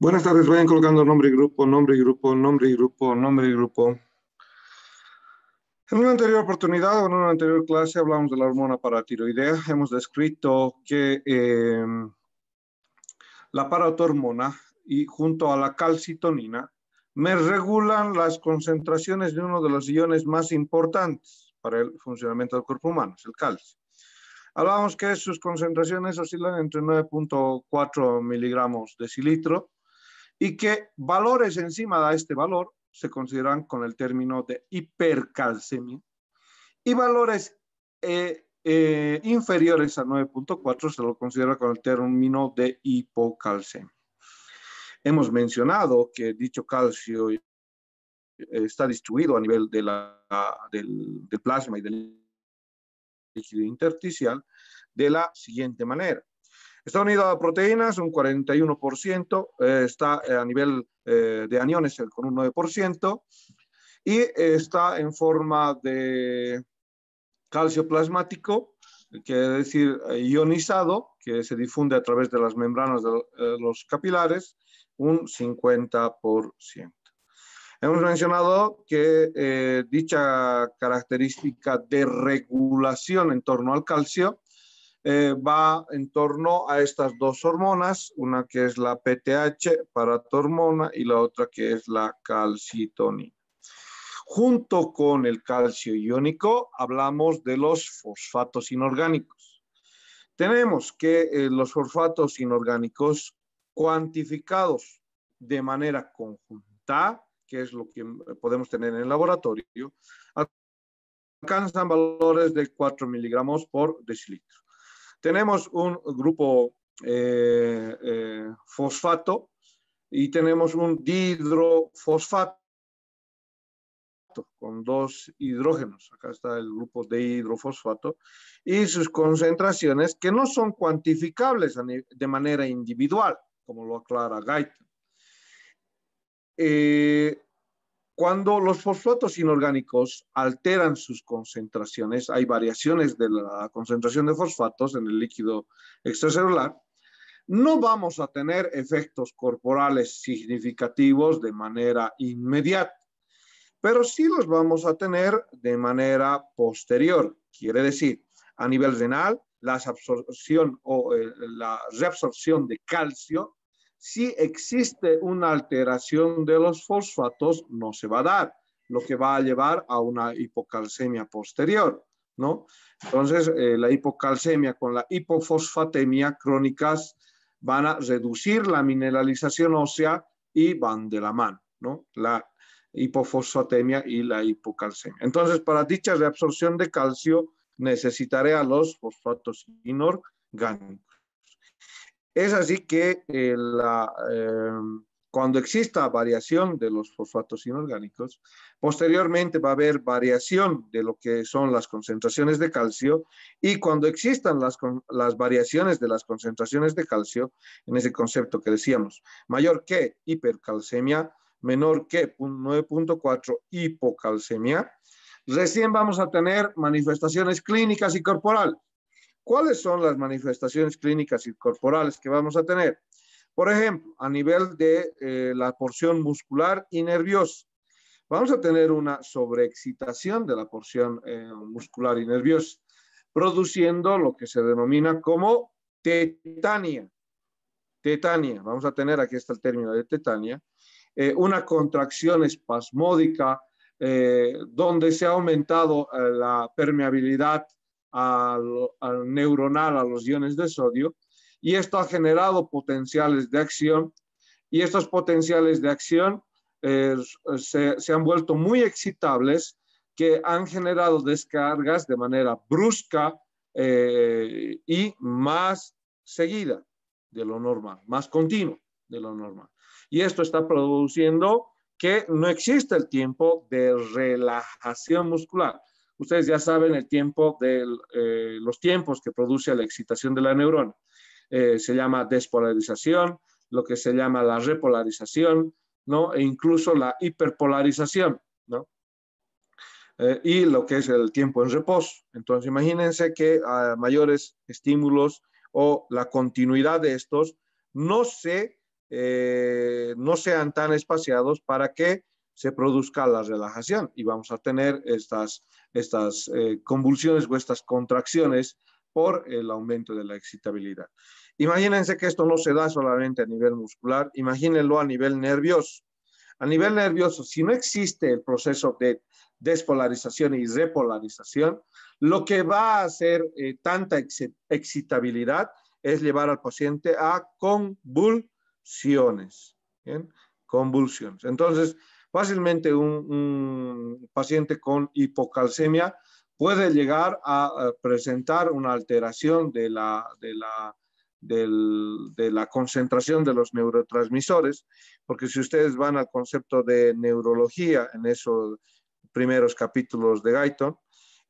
Buenas tardes, vayan colocando nombre y grupo, nombre y grupo, nombre y grupo, nombre y grupo. En una anterior oportunidad o en una anterior clase hablamos de la hormona paratiroidea. Hemos descrito que em, la paratormona y junto a la calcitonina me regulan las concentraciones de uno de los iones más importantes para el funcionamiento del cuerpo humano, es el calcio. Hablábamos que sus concentraciones oscilan entre 9.4 miligramos de cilitro y que valores encima de este valor se consideran con el término de hipercalcemia y valores eh, eh, inferiores a 9.4 se lo considera con el término de hipocalcemia. Hemos mencionado que dicho calcio está distribuido a nivel de del plasma y del líquido intersticial de la siguiente manera. Está unida a proteínas, un 41%, eh, está eh, a nivel eh, de aniones con un 9%, y está en forma de calcio plasmático, es decir ionizado, que se difunde a través de las membranas de los capilares, un 50%. Hemos mencionado que dicha característica de regulación en torno al calcio eh, va en torno a estas dos hormonas, una que es la PTH, paratormona, y la otra que es la calcitonina. Junto con el calcio iónico, hablamos de los fosfatos inorgánicos. Tenemos que eh, los fosfatos inorgánicos cuantificados de manera conjunta, que es lo que podemos tener en el laboratorio, alcanzan valores de 4 miligramos por decilitro. Tenemos un grupo eh, eh, fosfato y tenemos un dihidrofosfato con dos hidrógenos. Acá está el grupo de hidrofosfato y sus concentraciones que no son cuantificables de manera individual, como lo aclara Gaita. Eh, cuando los fosfatos inorgánicos alteran sus concentraciones, hay variaciones de la concentración de fosfatos en el líquido extracelular, no vamos a tener efectos corporales significativos de manera inmediata, pero sí los vamos a tener de manera posterior. Quiere decir, a nivel renal, la absorción o eh, la reabsorción de calcio si existe una alteración de los fosfatos, no se va a dar, lo que va a llevar a una hipocalcemia posterior, ¿no? Entonces, eh, la hipocalcemia con la hipofosfatemia crónicas van a reducir la mineralización ósea y van de la mano, ¿no? La hipofosfatemia y la hipocalcemia. Entonces, para dicha reabsorción de calcio, necesitaré a los fosfatos inorgánicos. Es así que eh, em, cuando exista variación de los fosfatos inorgánicos, posteriormente va a haber variación de lo que son las concentraciones de calcio y cuando existan las, las variaciones de las concentraciones de calcio, en ese concepto que decíamos, mayor que hipercalcemia, menor que 9.4 hipocalcemia, recién vamos a tener manifestaciones clínicas y corporales. ¿Cuáles son las manifestaciones clínicas y corporales que vamos a tener? Por ejemplo, a nivel de eh, la porción muscular y nerviosa, vamos a tener una sobreexcitación de la porción eh, muscular y nerviosa, produciendo lo que se denomina como tetania. Tetania, vamos a tener, aquí está el término de tetania, eh, una contracción espasmódica donde se ha aumentado la permeabilidad al, neuronal, a los iones de sodio, y esto ha generado potenciales de acción y estos potenciales de acción eh, se, han vuelto muy excitables que han generado descargas de manera brusca eh, y más seguida de lo normal, más continuo de lo normal. Y esto está produciendo que no existe el tiempo de relajación muscular ustedes ya saben el tiempo de eh, los tiempos que produce la excitación de la neurona. Eh, se llama despolarización, lo que se llama la repolarización, ¿no? E incluso la hiperpolarización, ¿no? Eh, y lo que es el tiempo en reposo. Entonces, imagínense que a ah, mayores estímulos o la continuidad de estos no se, no sean tan espaciados para que se produzca la relajación y vamos a tener estas, estas eh, convulsiones o estas contracciones por el aumento de la excitabilidad. Imagínense que esto no se da solamente a nivel muscular, imagínenlo a nivel nervioso. A nivel nervioso, si no existe el proceso de despolarización y repolarización, lo que va a hacer eh, tanta excitabilidad es llevar al paciente a convulsiones. ¿bien? Convulsiones. Entonces, Fácilmente un, paciente con hipocalcemia puede llegar a presentar una alteración de la, la, de la concentración de los neurotransmisores, porque si ustedes van al concepto de neurología en esos primeros capítulos de Guyton,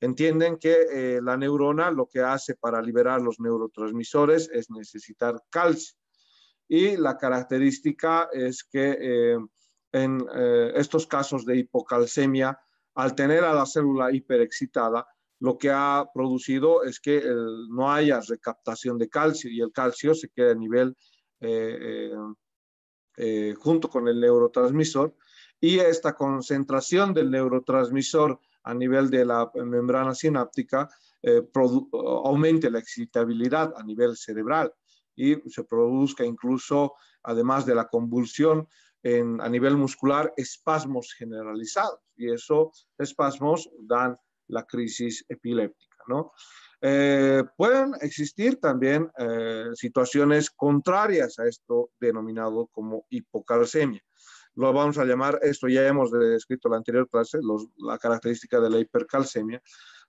entienden que eh, la neurona lo que hace para liberar los neurotransmisores es necesitar calcio. Y la característica es que eh, en eh, estos casos de hipocalcemia al tener a la célula hiperexcitada, lo que ha producido es que eh, no haya recaptación de calcio y el calcio se queda a nivel eh, junto con el neurotransmisor y esta concentración del neurotransmisor a nivel de la membrana sináptica aumente la excitabilidad a nivel cerebral y se produzca incluso, además de la convulsión, a nivel muscular espasmos generalizados y esos espasmos dan la crisis epiléptica. ¿no? Eh, pueden existir también eh, situaciones contrarias a esto denominado como hipocalcemia. Lo vamos a llamar, esto ya hemos descrito en la anterior clase, la característica de la hipercalcemia,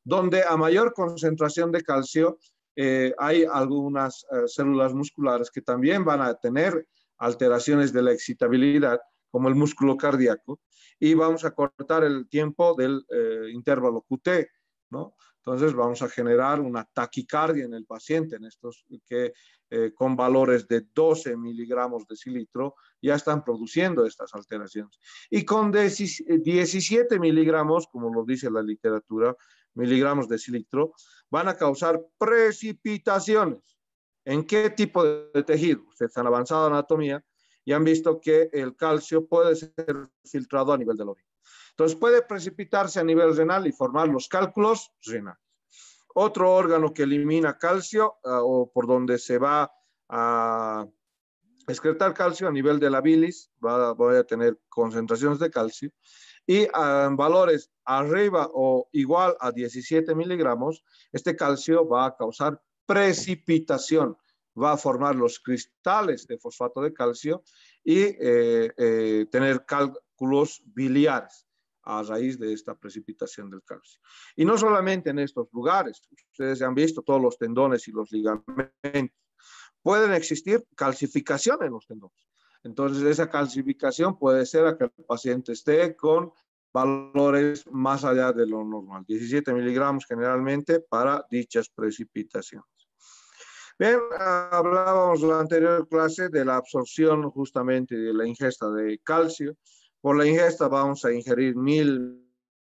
donde a mayor concentración de calcio eh, hay algunas células musculares que también van a tener alteraciones de la excitabilidad, como el músculo cardíaco, y vamos a cortar el tiempo del eh, intervalo QT, ¿no? Entonces vamos a generar una taquicardia en el paciente, en estos que eh, con valores de 12 miligramos de cilitro ya están produciendo estas alteraciones. Y con 17 miligramos, como lo dice la literatura, miligramos de cilitro, van a causar precipitaciones en qué tipo de tejido. Ustedes han avanzado en anatomía y han visto que el calcio puede ser filtrado a nivel del riñón. Entonces puede precipitarse a nivel renal y formar los cálculos renales. Otro órgano que elimina calcio ah, o por donde se va a excretar calcio a nivel de la bilis, va, voy a tener concentraciones de calcio, y en ah, valores arriba o igual a 17 miligramos, este calcio va a causar precipitación. Va a formar los cristales de fosfato de calcio y eh, eh, tener cálculos biliares a raíz de esta precipitación del calcio. Y no solamente en estos lugares, ustedes han visto todos los tendones y los ligamentos. Pueden existir calcificación en los tendones. Entonces, esa calcificación puede ser a que el paciente esté con valores más allá de lo normal, 17 miligramos generalmente para dichas precipitaciones. Bien, hablábamos en la anterior clase de la absorción justamente de la ingesta de calcio. Por la ingesta vamos a ingerir mil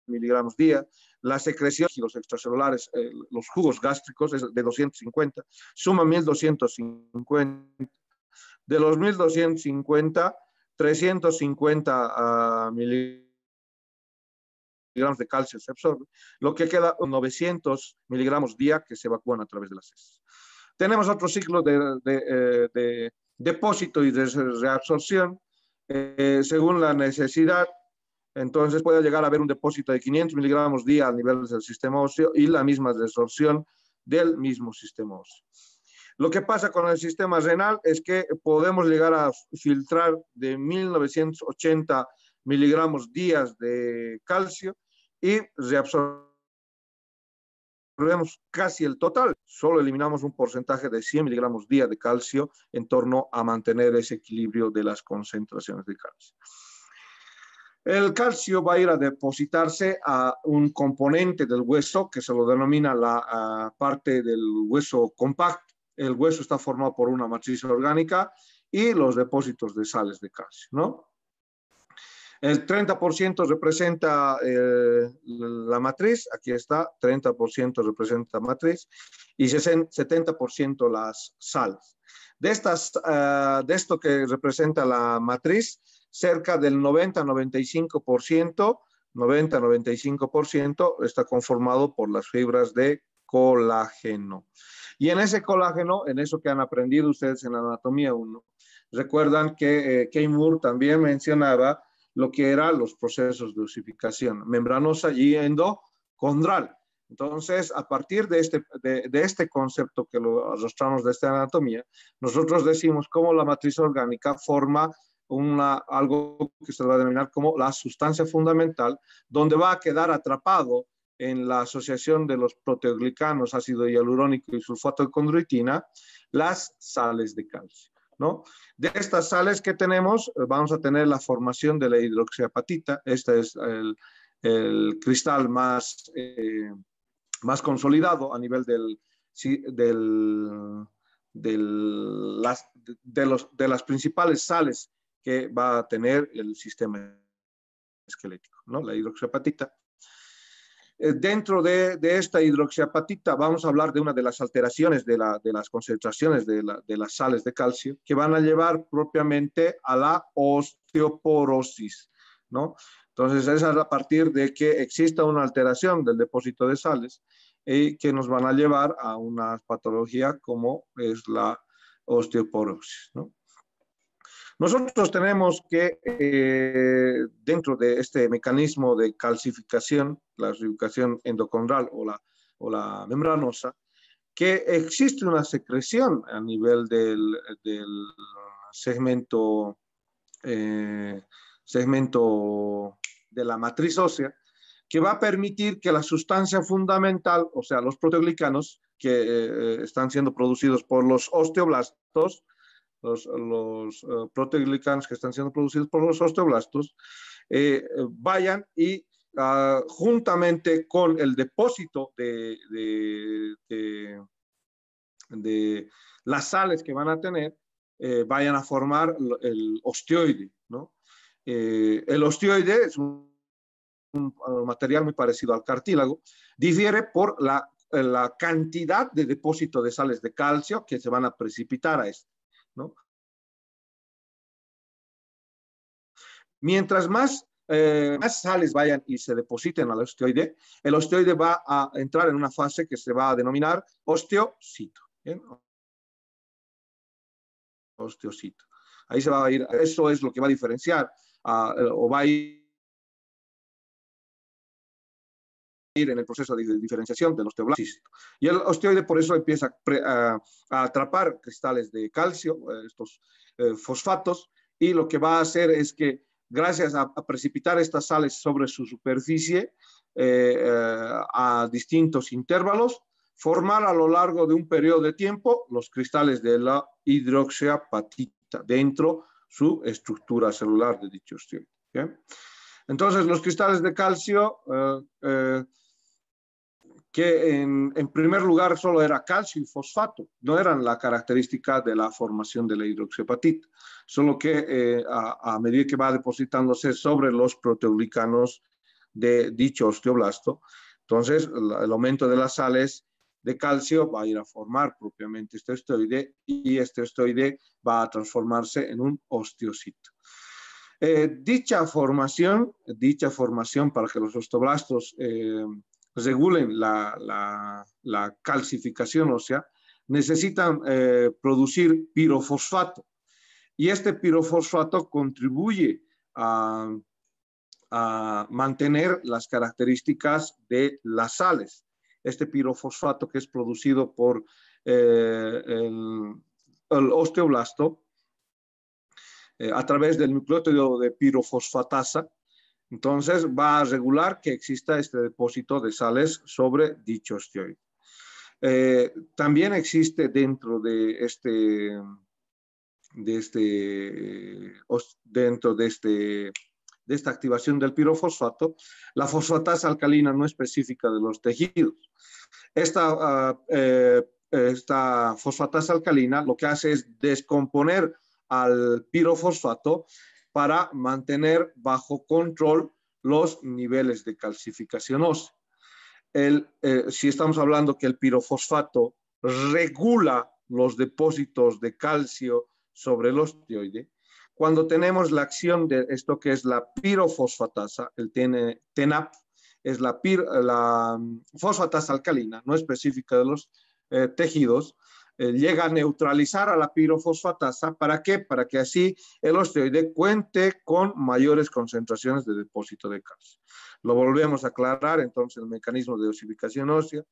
miligramos día. La secreción y los extracelulares, eh, los jugos gástricos es de 250, suma 1250. De los 1250, 350 ah, miligramos de calcio se absorbe, lo que queda 900 miligramos día que se evacúan a través de las heces. Tenemos otro ciclo eh, de, depósito y de reabsorción eh, según la necesidad. Entonces puede llegar a haber un depósito de 500 miligramos día a nivel del sistema óseo y la misma resorción del mismo sistema óseo. Lo que pasa con el sistema renal es que podemos llegar a filtrar de 1980 miligramos días de calcio y reabsorbemos casi el total solo eliminamos un porcentaje de 100 miligramos día de calcio en torno a mantener ese equilibrio de las concentraciones de calcio. El calcio va a ir a depositarse a un componente del hueso que se lo denomina la parte del hueso compacto. El hueso está formado por una matriz orgánica y los depósitos de sales de calcio, ¿no? El 30% representa eh, la matriz, aquí está, 30% representa matriz y 70% las sales. De, estas, ah, de esto que representa la matriz, cerca del 90-95%, 90-95% está conformado por las fibras de colágeno. Y en ese colágeno, en eso que han aprendido ustedes en Anatomía 1, recuerdan que eh, Moore también mencionaba lo que eran los procesos de osificación membranosa y endocondral. Entonces, a partir de este, de, este concepto que lo arrastramos de esta anatomía, nosotros decimos cómo la matriz orgánica forma una, algo que se va a denominar como la sustancia fundamental, donde va a quedar atrapado en la asociación de los proteoglicanos, ácido hialurónico y sulfato de condroitina, las sales de calcio. De estas sales que tenemos, eh, vamos a tener la formación de la hidroxiapatita. Este es el, cristal más, eh, más consolidado a nivel del, de, de las principales sales que va a tener el sistema esquelético, ¿no? La hidroxiapatita. Eh, dentro de, esta hidroxiapatita vamos a hablar de una de las alteraciones de, las concentraciones de, las sales de calcio que van a llevar propiamente a la osteoporosis, ¿no? Entonces, es a partir de que exista una alteración del depósito de sales y que nos van a llevar a una patología como es la osteoporosis, ¿no? Nosotros tenemos que, eh, dentro de este mecanismo de calcificación, la calcificación endocondral o la, membranosa, que existe una secreción a nivel del, segmento, eh, segmento de la matriz ósea, que va a permitir que la sustancia fundamental, o sea, los proteoglicanos que eh, están siendo producidos por los osteoblastos, los, eh, proteoglicanos que están siendo producidos por los osteoblastos, eh, eh, vayan y ah, juntamente con el depósito de, de, las sales que van a tener, vayan a formar el osteoide. el osteoide es un, material muy parecido al cartílago, difiere por la, la cantidad de depósito de sales de calcio que se van a precipitar a esto. Mientras eh, más, sales vayan y se depositen al osteoide, el osteoide va a entrar en una fase que se va a denominar osteocito. Osteocito. Ahí se va a ir, eso es lo que va a diferenciar o va a ir en el proceso de diferenciación de los osteoblasto. Y el osteoide por eso empieza a, atrapar cristales de calcio, eh, estos eh, fosfatos, y lo que va a hacer es que gracias a, precipitar estas sales sobre su superficie eh, a distintos intervalos, formar a lo largo de un periodo de tiempo los cristales de la hidroxiapatita dentro su estructura celular de dicho osteoide. Entonces, los cristales de calcio que en, primer lugar solo era calcio y fosfato, no eran la característica de la formación de la hidroxiapatita, solo que eh, a, medida que va depositándose sobre los proteoglicanos de dicho osteoblasto, entonces el, aumento de las sales de calcio va a ir a formar propiamente este osteoide y este osteoide va a transformarse en un osteocito. Eh, dicha formación, dicha formación para que los osteoblastos eh, regulen la, calcificación ósea, necesitan eh, producir pirofosfato. Y este pirofosfato contribuye a, mantener las características de las sales. Este pirofosfato que es producido por eh, el, osteoblasto eh, a través del nucleótido de pirofosfatasa entonces va a regular que exista este depósito de sales sobre dicho osteoide. Eh, también existe dentro de este, este dentro de este de esta activación del pirofosfato, la fosfatasa alcalina no específica de los tejidos. Esta, ah, eh, esta fosfatasa alcalina lo que hace es descomponer al pirofosfato para mantener bajo control los niveles de calcificación ósea. Eh, si estamos hablando que el pirofosfato regula los depósitos de calcio sobre el osteoide, cuando tenemos la acción de esto que es la pirofosfatasa, el TENAP, es la, mm, fosfatasa alcalina, no específica de los eh, tejidos, eh, llega a neutralizar a la pirofosfatasa. ¿Para qué? Para que así el osteoide cuente con mayores concentraciones de depósito de calcio. Lo volvemos a aclarar, entonces, el mecanismo de osificación ósea.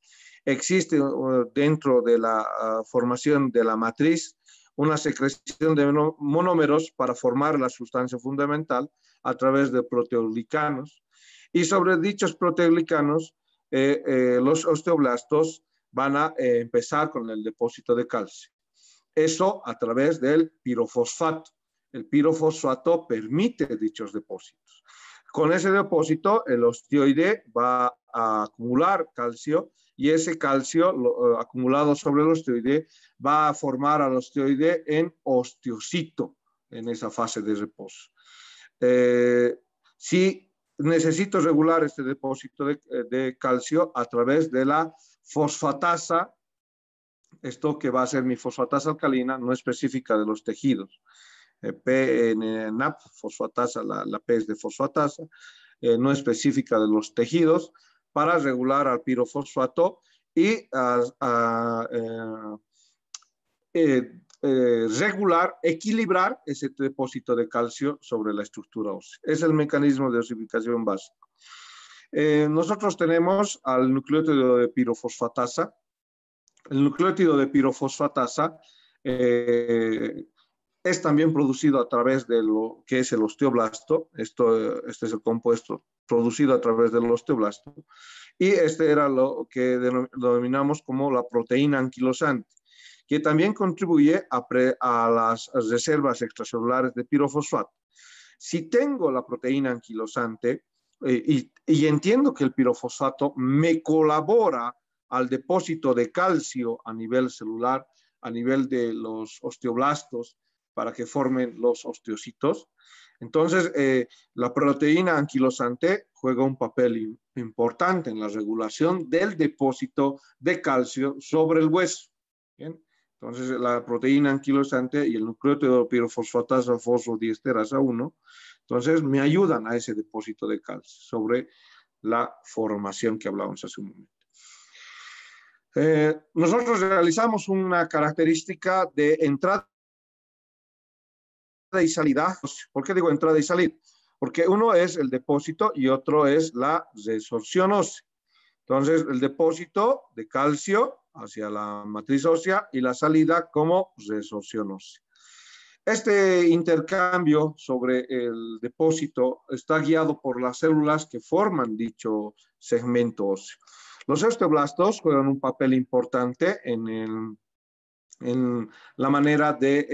Existe uh, dentro de la uh, formación de la matriz una secreción de monómeros para formar la sustancia fundamental a través de proteoglicanos. Y sobre dichos proteoglicanos, eh, eh, los osteoblastos van a eh, empezar con el depósito de calcio. Eso a través del pirofosfato. El pirofosfato permite dichos depósitos. Con ese depósito, el osteoide va a acumular calcio y ese calcio eh, acumulado sobre el osteoide va a formar al osteoide en osteocito en esa fase de reposo. Eh, si necesito regular este depósito de calcio a través de la fosfatasa, esto que va a ser mi fosfatasa alcalina no específica de los tejidos. PNAP eh, fosfatasa, la, P es de fosfatasa, eh, no específica de los tejidos, para regular al pirofosfato y eh, regular, equilibrar ese depósito de calcio sobre la estructura ósea. Es el mecanismo de osificación básica eh, nosotros tenemos al nucleótido de pirofosfatasa. El nucleótido de pirofosfatasa eh, es también producido a través de lo que es el osteoblasto. Esto, este es el compuesto producido a través del osteoblasto. Y este era lo que denominamos como la proteína anquilosante, que también contribuye a las reservas extracelulares de pirofosfato. Si tengo la proteína anquilosante, y, entiendo que el pirofosfato me colabora al depósito de calcio a nivel celular, a nivel de los osteoblastos, para que formen los osteocitos. Entonces, eh, la proteína anquilosante juega un papel importante en la regulación del depósito de calcio sobre el hueso. Entonces, la proteína anquilosante y el nucleótido pirofosfatasa fosfodiesterasa 1 entonces, me ayudan a ese depósito de calcio sobre la formación que hablábamos hace un momento. Eh, nosotros realizamos una característica de entrada y salida. ¿Por qué digo entrada y salida? Porque uno es el depósito y otro es la resorción ósea. Entonces, el depósito de calcio hacia la matriz ósea y la salida como resorción ósea. Este intercambio sobre el depósito está guiado por las células que forman dicho segmento óseo. Los osteoblastos juegan un papel importante en, la manera de eh,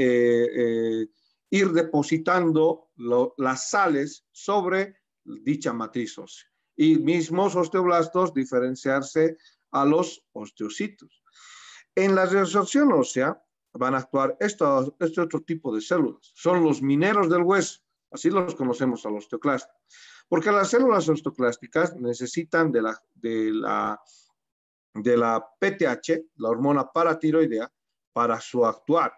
eh, ir depositando las sales sobre dicha matriz ósea y mismos osteoblastos diferenciarse a los osteocitos. En la resorción ósea, van a actuar estos, este otro tipo de células. Son los mineros del hueso, así los conocemos a los osteoclastos. Porque las células osteoclásticas necesitan de la, de la, de la PTH, la hormona paratiroidea, para su actuar.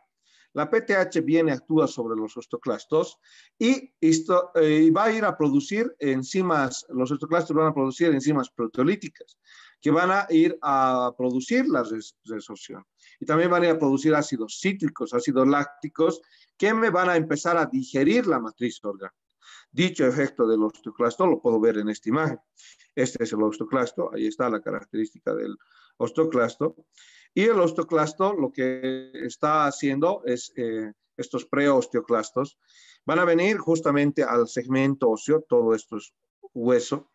La PTH viene, actúa sobre los osteoclastos y, esto, eh, va a ir a producir enzimas, los osteoclastos van a producir enzimas proteolíticas que van a ir a producir la resorción. Y también van a ir a producir ácidos cítricos, ácidos lácticos, que me van a empezar a digerir la matriz orgánica. Dicho efecto del osteoclasto lo puedo ver en esta imagen. Este es el osteoclasto, ahí está la característica del osteoclasto. Y el osteoclasto lo que está haciendo es, eh, estos pre-osteoclastos, van a venir justamente al segmento óseo, todo esto es hueso,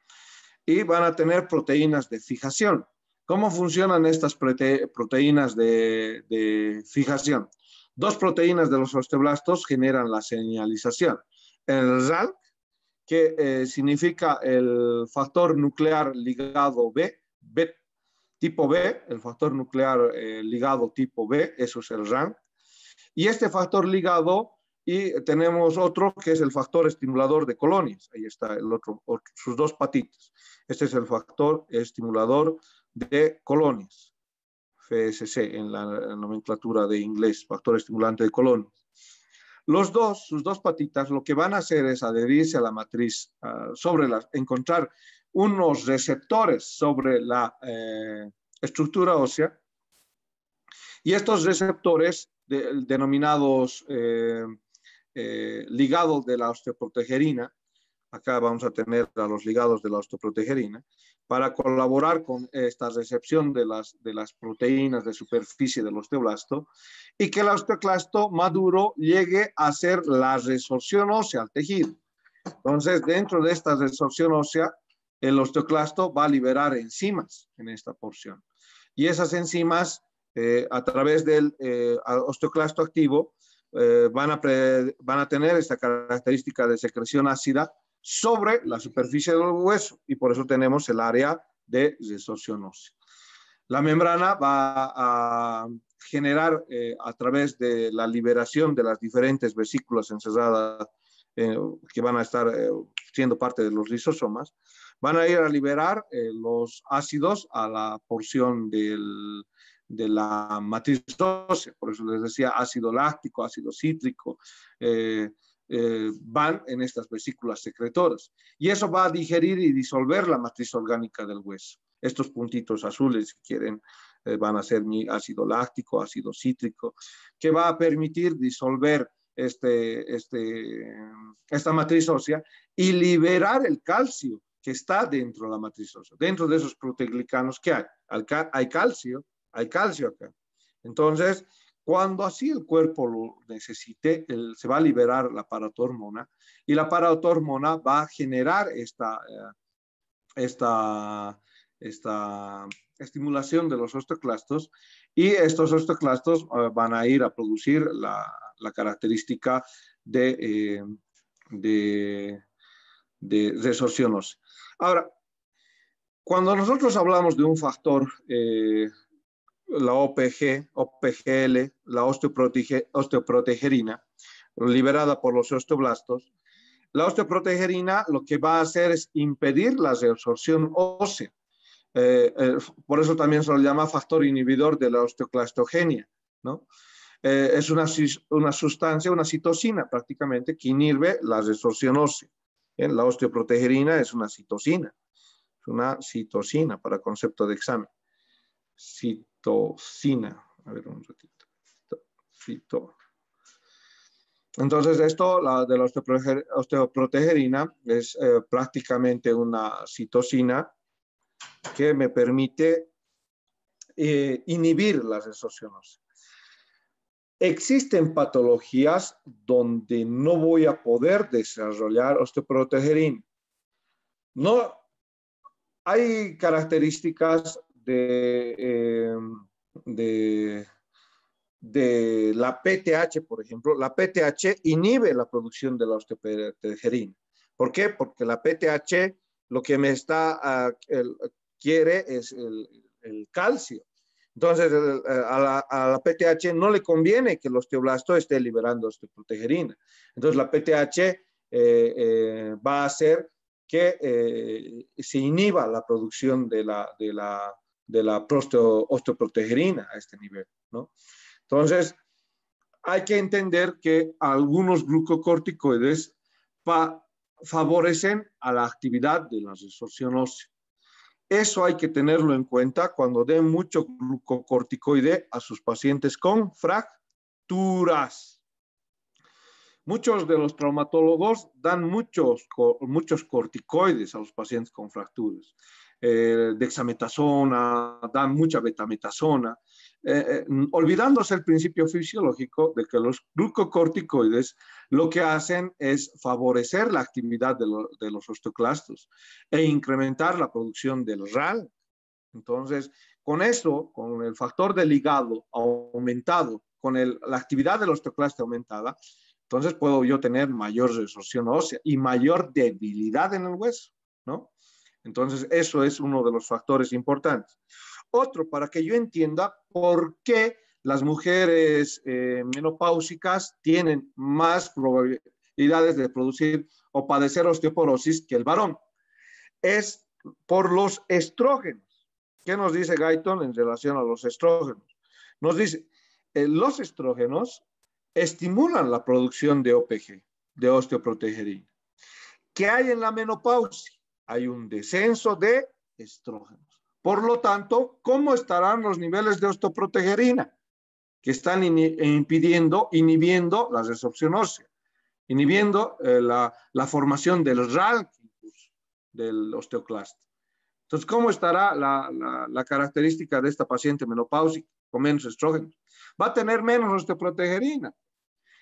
y van a tener proteínas de fijación. ¿Cómo funcionan estas proteínas de, fijación? Dos proteínas de los osteoblastos generan la señalización. El RANK, que eh, significa el factor nuclear ligado B, tipo B, el factor nuclear eh, ligado tipo B, eso es el RAN. Y este factor ligado y tenemos otro que es el factor estimulador de colonias. Ahí está el otro, sus dos patitas. Este es el factor estimulador de colonias. FSC e en la nomenclatura de inglés, factor estimulante de colonias. Los dos, sus dos patitas, lo que van a hacer es adherirse a la matriz, sobre la encontrar unos receptores sobre la eh, estructura ósea. Y estos receptores denominados eh, eh, ligado de la osteoprotegerina, acá vamos a tener a los ligados de la osteoprotegerina, para colaborar con esta recepción de las, de las proteínas de superficie del osteoblasto y que el osteoclasto maduro llegue a ser la resorción ósea al tejido. Entonces, dentro de esta resorción ósea, el osteoclasto va a liberar enzimas en esta porción. Y esas enzimas, eh, a través del eh, osteoclasto activo, eh, van, a tener esta característica de secreción ácida sobre la superficie del hueso y por eso tenemos el área de resorción ósea. La membrana va a generar eh, a través de la liberación de las diferentes vesículas encerradas eh, que van a estar siendo parte de los lisosomas. van a ir a liberar los ácidos a la porción del, de la matriz ósea por eso les decía ácido láctico, ácido cítrico, eh, eh, van en estas vesículas secretoras. Y eso va a digerir y disolver la matriz orgánica del hueso. Estos puntitos azules, si quieren, eh, van a ser mi ácido láctico, ácido cítrico, que va a permitir disolver este, este, esta matriz ósea y liberar el calcio que está dentro de la matriz ósea, dentro de esos proteoglicanos que hay. Hay calcio, hay calcio acá. Entonces, cuando así el cuerpo lo necesite, se va a liberar la paratormona y la paratormona va a generar esta, eh, esta, esta estimulación de los osteoclastos y estos osteoclastos eh, van a ir a producir la, característica de, eh, de, Ahora, cuando nosotros hablamos de un factor eh, la OPG, OPGL, la osteoprotegerina, liberada por los osteoblastos. La osteoprotegerina lo que va a hacer es impedir la resorción ósea. Eh, eh, por eso también se lo llama factor inhibidor de la osteoclastogenia, ¿no? Eh, es una, sustancia, una citocina prácticamente, que inhibe la resorción ósea. La osteoprotegerina es una citocina, es una citocina para concepto de examen. Cit a ver un ratito. Entonces, esto la de la osteoprotegerina es eh, prácticamente una citocina que me permite eh, inhibir las exociones. Existen patologías donde no voy a poder desarrollar osteoprotegerina. No hay características Em, de, de, la PTH, por ejemplo, la PTH inhibe la producción de la osteoprotegerina ¿Por qué? Porque la PTH lo que me está, ah, quiere es el, calcio. Entonces, a, la, a PTH no le conviene que el osteoblasto esté liberando osteoprotegerina. Entonces, la PTH eh, eh, va a hacer que eh, se inhiba la producción de la, de la, de la osteoprotegerina a este nivel, ¿no? Entonces, hay que entender que algunos glucocorticoides favorecen a la actividad de la resorción ósea. Eso hay que tenerlo en cuenta cuando den mucho glucocorticoide a sus pacientes con fracturas. Muchos de los traumatólogos dan muchos, muchos corticoides a los pacientes con fracturas de eh, dexametasona, dan mucha betametasona, eh, eh, olvidándose el principio fisiológico de que los glucocorticoides lo que hacen es favorecer la actividad de, los osteoclastos e incrementar la producción del RAL. Entonces, con eso, con el factor del ligado aumentado, con la actividad del osteoclastos aumentada, entonces puedo yo tener mayor resorción ósea y mayor debilidad en el hueso, ¿no? Entonces, eso es uno de los factores importantes. Otro, para que yo entienda por qué las mujeres eh, menopáusicas tienen más probabilidades de producir o padecer osteoporosis que el varón. Es por los estrógenos. ¿Qué nos dice Guyton en relación a los estrógenos? Nos dice, eh, los estrógenos estimulan la producción de OPG, de osteoprotegerina. ¿Qué hay en la menopausia? hay un descenso de estrógenos. Por lo tanto, ¿cómo estarán los niveles de osteoprotegerina? Que están impidiendo, inhibiendo la resorción ósea, inhibiendo eh, la, formación del RALC del osteoclasto? Entonces, ¿cómo estará la, característica de esta paciente menopáusica con menos estrógenos? Va a tener menos osteoprotegerina,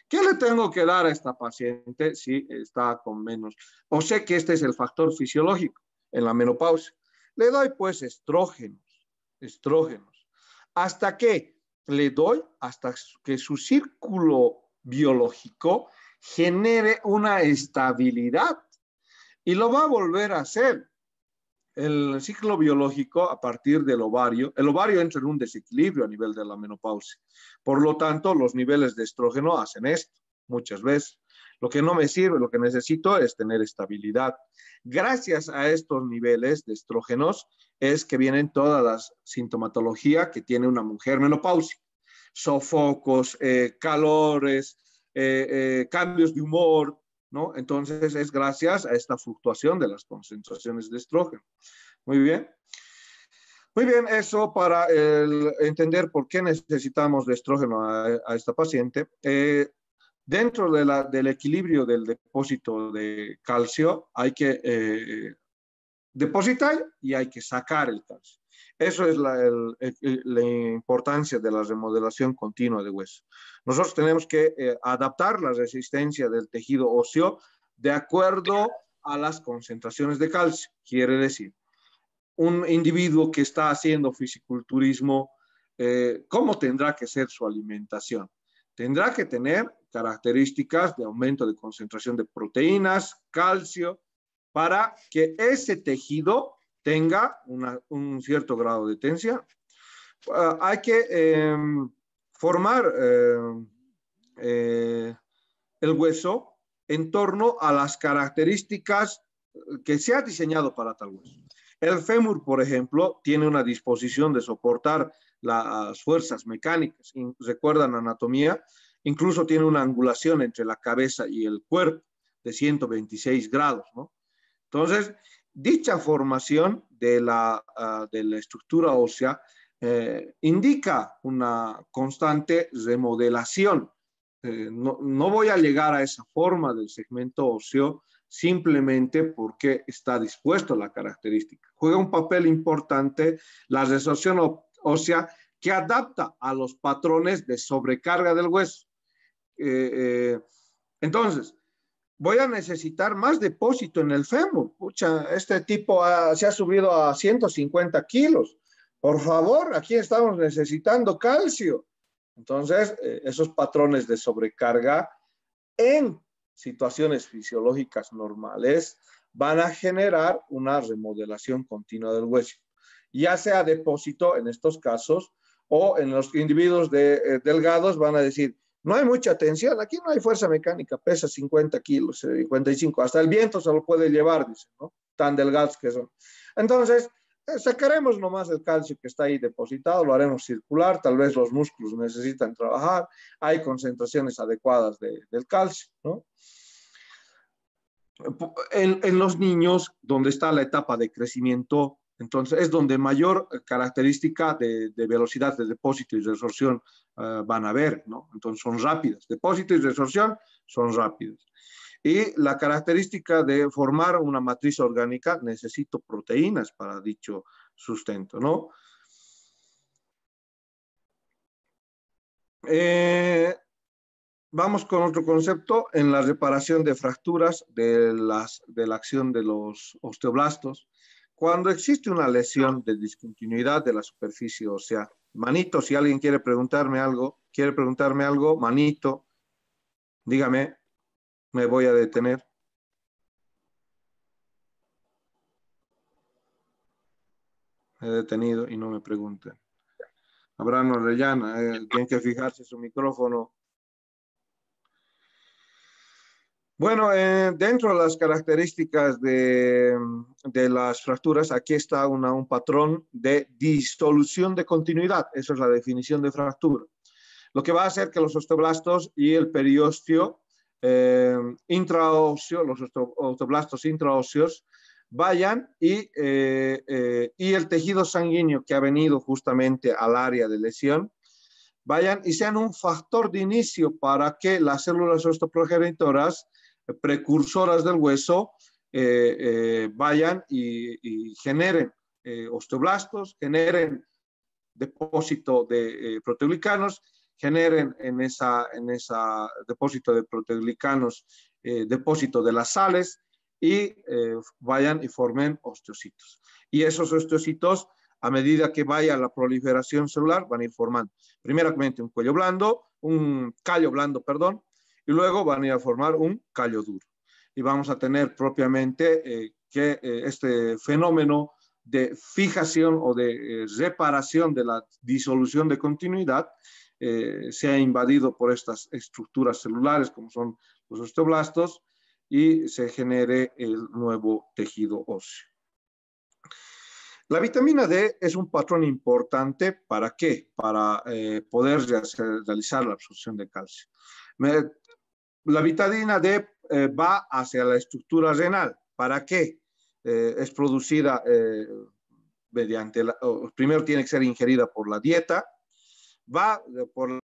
¿Qué le tengo que dar a esta paciente si está con menos? O sé que este es el factor fisiológico en la menopausia. Le doy pues estrógenos, estrógenos. ¿Hasta qué? Le doy hasta que su círculo biológico genere una estabilidad y lo va a volver a hacer el ciclo biológico a partir del ovario, el ovario entra en un desequilibrio a nivel de la menopausia. Por lo tanto, los niveles de estrógeno hacen esto muchas veces. Lo que no me sirve, lo que necesito es tener estabilidad. Gracias a estos niveles de estrógenos es que vienen todas las sintomatología que tiene una mujer menopausia. Sofocos, eh, calores, eh, eh, cambios de humor, entonces es gracias a esta fluctuación de las concentraciones de estrógeno. Muy bien. Muy bien, eso para entender por qué necesitamos de estrógeno a, esta paciente. Eh, dentro de la, del equilibrio del depósito de calcio hay que eh, depositar y hay que sacar el calcio. Eso es la, importancia de la remodelación continua de hueso. Nosotros tenemos que eh, adaptar la resistencia del tejido óseo de acuerdo a las concentraciones de calcio. Quiere decir, un individuo que está haciendo fisiculturismo, eh, ¿cómo tendrá que ser su alimentación? Tendrá que tener características de aumento de concentración de proteínas, calcio, para que ese tejido tenga un cierto grado de tensión. Ah, hay que em, formar em, eh, el hueso en torno a las características eh, que se ha diseñado para tal hueso. El fémur, por ejemplo, tiene una disposición de soportar las fuerzas mecánicas, recuerdan anatomía, incluso tiene una angulación entre la cabeza y el cuerpo de 126 grados, ¿no? Entonces, Dicha formación de la, ah, de la estructura ósea eh, indica una constante remodelación. Eh, no, voy a llegar a esa forma del segmento óseo simplemente porque está dispuesto la característica. Juega un papel importante la resorción ósea que adapta a los patrones de sobrecarga del hueso. Eh, entonces, voy a necesitar más depósito en el fémur. Pucha, este tipo se ha subido a 150 kilos. Por favor, aquí estamos necesitando calcio. Entonces, eh, esos patrones de sobrecarga en situaciones fisiológicas normales van a generar una remodelación continua del hueso, ya sea depósito en estos casos o en los individuos de, eh, delgados van a decir, no hay mucha tensión, aquí no hay fuerza mecánica, pesa 50 kilos, 55, eh, hasta el viento se lo puede llevar, dice, ¿no? Tan delgados que son. Entonces, eh, sacaremos nomás el calcio que está ahí depositado, lo haremos circular, tal vez los músculos necesitan trabajar, hay concentraciones adecuadas del calcio, En, en, los niños, donde está la etapa de crecimiento entonces, es donde mayor eh, característica de, velocidad de depósito y resorción eh, van a ver, ¿no? Entonces, son rápidas. Depósito y resorción son rápidas. Y la característica de formar una matriz orgánica, necesito proteínas para dicho sustento, ¿no? Eh, vamos con otro concepto en la reparación de fracturas de, las, de la acción de los osteoblastos. Cuando existe una lesión de discontinuidad de la superficie o sea, manito, si alguien quiere preguntarme algo, quiere preguntarme algo, manito, dígame, me voy a detener. he detenido y no me pregunten. Abraham rellana eh, tienen que fijarse su micrófono Bueno, eh, dentro de las características de, mm, las fracturas, aquí está un patrón de disolución de continuidad. Esa es la definición de fractura. Lo que va a hacer que los osteoblastos y el periósteo eh, intraóseo, los osteoblastos intraóseos, vayan y, eh, eh, y el tejido sanguíneo que ha venido justamente al área de lesión, vayan y sean un factor de inicio para que las células osteoprogenitoras precursoras del hueso eh, eh, vayan y, generen eh, osteoblastos, generen depósito de proteoglicanos, generen en esa, en esa depósito de proteoglicanos depósito de las sales y vayan y formen osteocitos. Y esos osteocitos a medida que vaya la proliferación celular, van a ir formando primeramente un cuello blando, un callo blando, perdón, y luego van a formar un callo duro. Y vamos a tener propiamente eh, que eh, este fenómeno de fijación o de eh, reparación de la disolución de continuidad sea invadido por estas estructuras celulares como son los osteoblastos y se genere el nuevo tejido óseo. La vitamina D es un patrón importante para qué? Para poder realizar la absorción de calcio la vitamina D eh, va hacia la estructura renal. ¿Para qué? Eh, es producida eh, mediante, la, primero tiene que ser ingerida por la dieta, va por